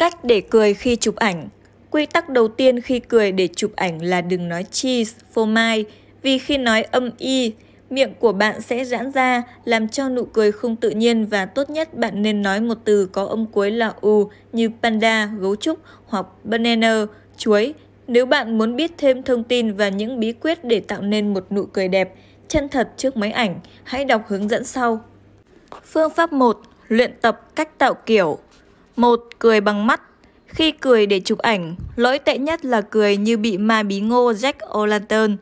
Cách để cười khi chụp ảnh Quy tắc đầu tiên khi cười để chụp ảnh là đừng nói cheese, phô mai, vì khi nói âm y, miệng của bạn sẽ giãn ra, làm cho nụ cười không tự nhiên và tốt nhất bạn nên nói một từ có âm cuối là u như panda, gấu trúc hoặc banana, chuối. Nếu bạn muốn biết thêm thông tin và những bí quyết để tạo nên một nụ cười đẹp, chân thật trước máy ảnh, hãy đọc hướng dẫn sau. Phương pháp 1. Luyện tập cách tạo kiểu 1. Cười bằng mắt Khi cười để chụp ảnh, lỗi tệ nhất là cười như bị ma bí ngô Jack O'Lantern.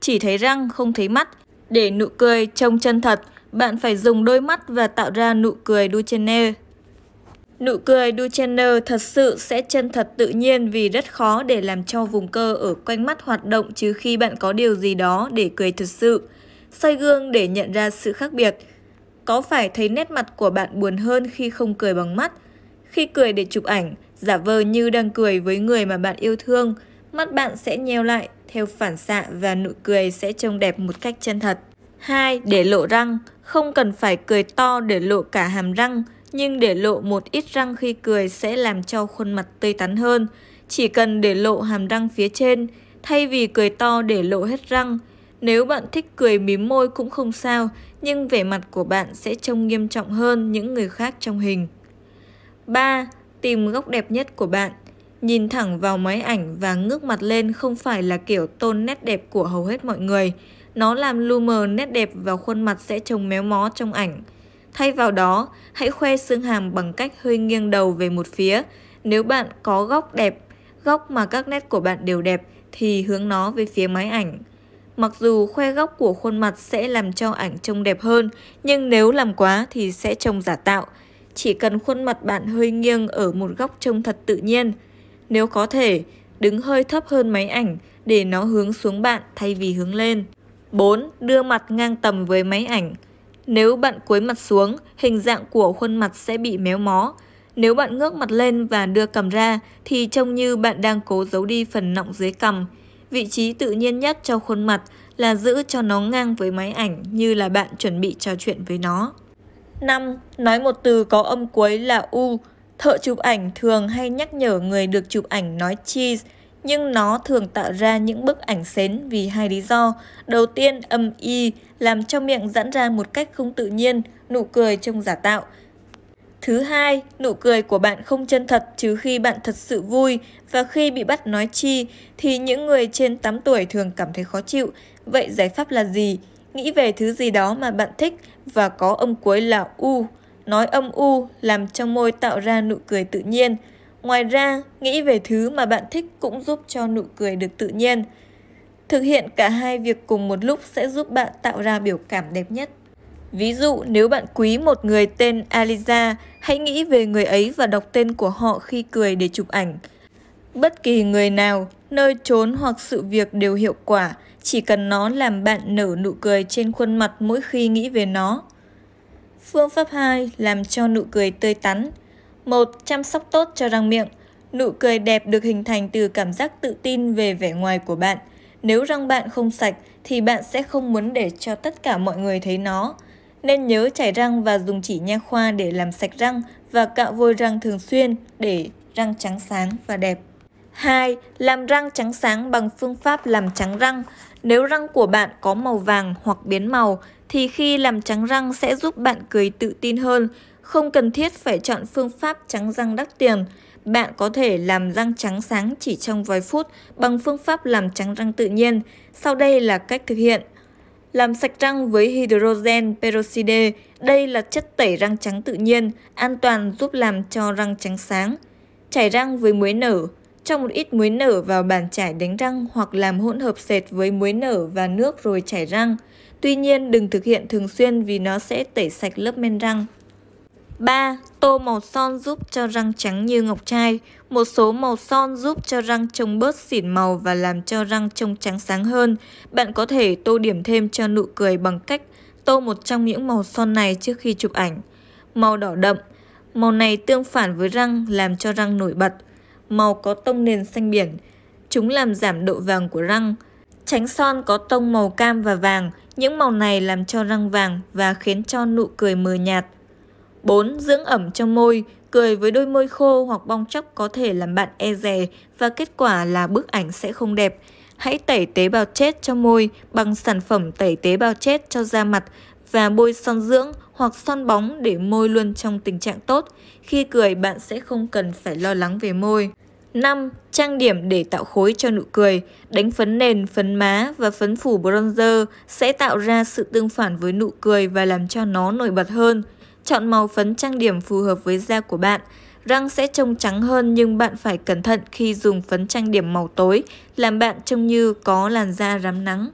Chỉ thấy răng, không thấy mắt. Để nụ cười trông chân thật, bạn phải dùng đôi mắt và tạo ra nụ cười Duchenne. Nụ cười Duchenne thật sự sẽ chân thật tự nhiên vì rất khó để làm cho vùng cơ ở quanh mắt hoạt động trừ khi bạn có điều gì đó để cười thật sự. xoay gương để nhận ra sự khác biệt. Có phải thấy nét mặt của bạn buồn hơn khi không cười bằng mắt? Khi cười để chụp ảnh, giả vờ như đang cười với người mà bạn yêu thương, mắt bạn sẽ nheo lại theo phản xạ và nụ cười sẽ trông đẹp một cách chân thật. 2. Để lộ răng Không cần phải cười to để lộ cả hàm răng, nhưng để lộ một ít răng khi cười sẽ làm cho khuôn mặt tươi tắn hơn. Chỉ cần để lộ hàm răng phía trên, thay vì cười to để lộ hết răng. Nếu bạn thích cười mím môi cũng không sao, nhưng vẻ mặt của bạn sẽ trông nghiêm trọng hơn những người khác trong hình. 3. Tìm góc đẹp nhất của bạn. Nhìn thẳng vào máy ảnh và ngước mặt lên không phải là kiểu tôn nét đẹp của hầu hết mọi người. Nó làm lu mờ nét đẹp và khuôn mặt sẽ trông méo mó trong ảnh. Thay vào đó, hãy khoe xương hàm bằng cách hơi nghiêng đầu về một phía. Nếu bạn có góc đẹp, góc mà các nét của bạn đều đẹp thì hướng nó về phía máy ảnh. Mặc dù khoe góc của khuôn mặt sẽ làm cho ảnh trông đẹp hơn, nhưng nếu làm quá thì sẽ trông giả tạo chỉ cần khuôn mặt bạn hơi nghiêng ở một góc trông thật tự nhiên. Nếu có thể, đứng hơi thấp hơn máy ảnh để nó hướng xuống bạn thay vì hướng lên. 4. Đưa mặt ngang tầm với máy ảnh. Nếu bạn cúi mặt xuống, hình dạng của khuôn mặt sẽ bị méo mó. Nếu bạn ngước mặt lên và đưa cầm ra thì trông như bạn đang cố giấu đi phần nọng dưới cầm. Vị trí tự nhiên nhất cho khuôn mặt là giữ cho nó ngang với máy ảnh như là bạn chuẩn bị trò chuyện với nó. 5. Nói một từ có âm cuối là U. Thợ chụp ảnh thường hay nhắc nhở người được chụp ảnh nói cheese, nhưng nó thường tạo ra những bức ảnh xến vì hai lý do. Đầu tiên, âm Y làm cho miệng giãn ra một cách không tự nhiên, nụ cười trông giả tạo. Thứ hai, nụ cười của bạn không chân thật trừ khi bạn thật sự vui và khi bị bắt nói chi thì những người trên 8 tuổi thường cảm thấy khó chịu. Vậy giải pháp là gì? Nghĩ về thứ gì đó mà bạn thích và có âm cuối là U. Nói âm U làm cho môi tạo ra nụ cười tự nhiên. Ngoài ra, nghĩ về thứ mà bạn thích cũng giúp cho nụ cười được tự nhiên. Thực hiện cả hai việc cùng một lúc sẽ giúp bạn tạo ra biểu cảm đẹp nhất. Ví dụ, nếu bạn quý một người tên Aliza, hãy nghĩ về người ấy và đọc tên của họ khi cười để chụp ảnh bất kỳ người nào, nơi trốn hoặc sự việc đều hiệu quả, chỉ cần nó làm bạn nở nụ cười trên khuôn mặt mỗi khi nghĩ về nó. Phương pháp 2. Làm cho nụ cười tươi tắn một Chăm sóc tốt cho răng miệng Nụ cười đẹp được hình thành từ cảm giác tự tin về vẻ ngoài của bạn. Nếu răng bạn không sạch thì bạn sẽ không muốn để cho tất cả mọi người thấy nó. Nên nhớ chảy răng và dùng chỉ nha khoa để làm sạch răng và cạo vôi răng thường xuyên để răng trắng sáng và đẹp. 2. Làm răng trắng sáng bằng phương pháp làm trắng răng. Nếu răng của bạn có màu vàng hoặc biến màu, thì khi làm trắng răng sẽ giúp bạn cười tự tin hơn, không cần thiết phải chọn phương pháp trắng răng đắt tiền. Bạn có thể làm răng trắng sáng chỉ trong vài phút bằng phương pháp làm trắng răng tự nhiên. Sau đây là cách thực hiện. Làm sạch răng với hydrogen peroxide, đây là chất tẩy răng trắng tự nhiên, an toàn giúp làm cho răng trắng sáng. Chải răng với muối nở, cho một ít muối nở vào bàn chải đánh răng hoặc làm hỗn hợp sệt với muối nở và nước rồi chải răng. Tuy nhiên, đừng thực hiện thường xuyên vì nó sẽ tẩy sạch lớp men răng. 3. Tô màu son giúp cho răng trắng như ngọc trai. Một số màu son giúp cho răng trông bớt xỉn màu và làm cho răng trông trắng sáng hơn. Bạn có thể tô điểm thêm cho nụ cười bằng cách tô một trong những màu son này trước khi chụp ảnh. Màu đỏ đậm. Màu này tương phản với răng làm cho răng nổi bật màu có tông nền xanh biển. Chúng làm giảm độ vàng của răng. Tránh son có tông màu cam và vàng, những màu này làm cho răng vàng và khiến cho nụ cười mờ nhạt. 4. Dưỡng ẩm cho môi Cười với đôi môi khô hoặc bong chóc có thể làm bạn e dè và kết quả là bức ảnh sẽ không đẹp. Hãy tẩy tế bào chết cho môi bằng sản phẩm tẩy tế bào chết cho da mặt và bôi son dưỡng hoặc son bóng để môi luôn trong tình trạng tốt. Khi cười bạn sẽ không cần phải lo lắng về môi. 5. Trang điểm để tạo khối cho nụ cười. Đánh phấn nền, phấn má và phấn phủ bronzer sẽ tạo ra sự tương phản với nụ cười và làm cho nó nổi bật hơn. Chọn màu phấn trang điểm phù hợp với da của bạn. Răng sẽ trông trắng hơn nhưng bạn phải cẩn thận khi dùng phấn trang điểm màu tối, làm bạn trông như có làn da rám nắng.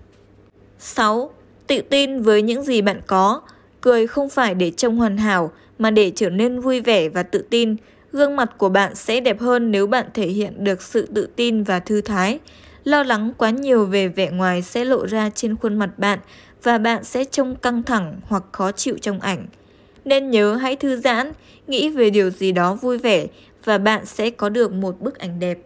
6. Tự tin với những gì bạn có, cười không phải để trông hoàn hảo mà để trở nên vui vẻ và tự tin. Gương mặt của bạn sẽ đẹp hơn nếu bạn thể hiện được sự tự tin và thư thái. Lo lắng quá nhiều về vẻ ngoài sẽ lộ ra trên khuôn mặt bạn và bạn sẽ trông căng thẳng hoặc khó chịu trong ảnh. Nên nhớ hãy thư giãn, nghĩ về điều gì đó vui vẻ và bạn sẽ có được một bức ảnh đẹp.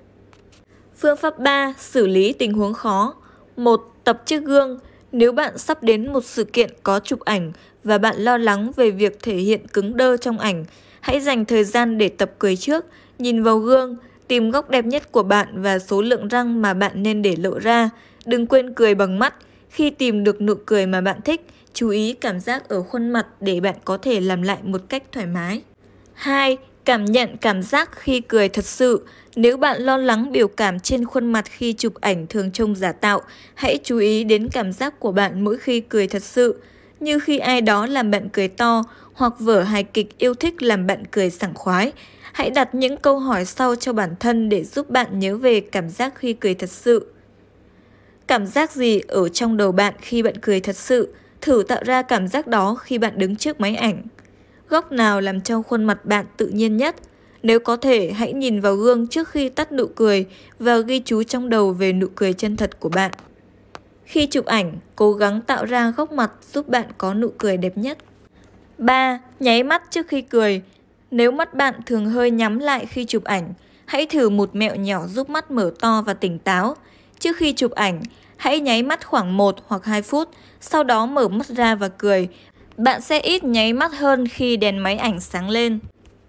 Phương pháp 3. Xử lý tình huống khó 1. Tập trước gương nếu bạn sắp đến một sự kiện có chụp ảnh và bạn lo lắng về việc thể hiện cứng đơ trong ảnh, hãy dành thời gian để tập cười trước, nhìn vào gương, tìm góc đẹp nhất của bạn và số lượng răng mà bạn nên để lộ ra. Đừng quên cười bằng mắt. Khi tìm được nụ cười mà bạn thích, chú ý cảm giác ở khuôn mặt để bạn có thể làm lại một cách thoải mái. 2. Cảm nhận cảm giác khi cười thật sự. Nếu bạn lo lắng biểu cảm trên khuôn mặt khi chụp ảnh thường trông giả tạo, hãy chú ý đến cảm giác của bạn mỗi khi cười thật sự. Như khi ai đó làm bạn cười to hoặc vở hài kịch yêu thích làm bạn cười sảng khoái. Hãy đặt những câu hỏi sau cho bản thân để giúp bạn nhớ về cảm giác khi cười thật sự. Cảm giác gì ở trong đầu bạn khi bạn cười thật sự? Thử tạo ra cảm giác đó khi bạn đứng trước máy ảnh góc nào làm cho khuôn mặt bạn tự nhiên nhất. Nếu có thể, hãy nhìn vào gương trước khi tắt nụ cười và ghi chú trong đầu về nụ cười chân thật của bạn. Khi chụp ảnh, cố gắng tạo ra góc mặt giúp bạn có nụ cười đẹp nhất. 3. Nháy mắt trước khi cười Nếu mắt bạn thường hơi nhắm lại khi chụp ảnh, hãy thử một mẹo nhỏ giúp mắt mở to và tỉnh táo. Trước khi chụp ảnh, hãy nháy mắt khoảng 1 hoặc 2 phút, sau đó mở mắt ra và cười bạn sẽ ít nháy mắt hơn khi đèn máy ảnh sáng lên.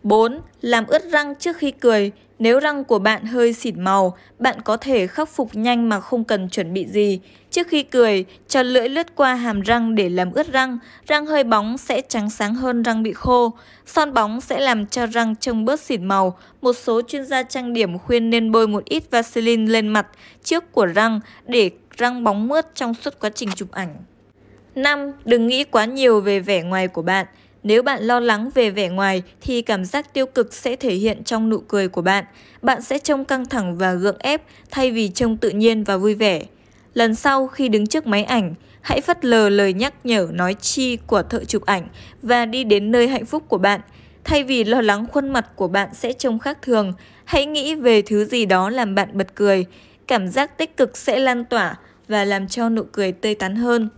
4. Làm ướt răng trước khi cười. Nếu răng của bạn hơi xỉn màu, bạn có thể khắc phục nhanh mà không cần chuẩn bị gì. Trước khi cười, cho lưỡi lướt qua hàm răng để làm ướt răng. Răng hơi bóng sẽ trắng sáng hơn răng bị khô. Son bóng sẽ làm cho răng trông bớt xỉn màu. Một số chuyên gia trang điểm khuyên nên bôi một ít Vaseline lên mặt trước của răng để răng bóng mướt trong suốt quá trình chụp ảnh. 5. Đừng nghĩ quá nhiều về vẻ ngoài của bạn. Nếu bạn lo lắng về vẻ ngoài thì cảm giác tiêu cực sẽ thể hiện trong nụ cười của bạn. Bạn sẽ trông căng thẳng và gượng ép thay vì trông tự nhiên và vui vẻ. Lần sau khi đứng trước máy ảnh, hãy phất lờ lời nhắc nhở nói chi của thợ chụp ảnh và đi đến nơi hạnh phúc của bạn. Thay vì lo lắng khuôn mặt của bạn sẽ trông khác thường, hãy nghĩ về thứ gì đó làm bạn bật cười. Cảm giác tích cực sẽ lan tỏa và làm cho nụ cười tươi tắn hơn.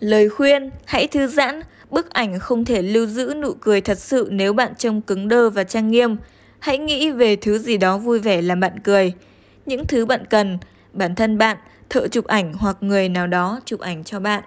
Lời khuyên, hãy thư giãn, bức ảnh không thể lưu giữ nụ cười thật sự nếu bạn trông cứng đơ và trang nghiêm. Hãy nghĩ về thứ gì đó vui vẻ làm bạn cười. Những thứ bạn cần, bản thân bạn, thợ chụp ảnh hoặc người nào đó chụp ảnh cho bạn.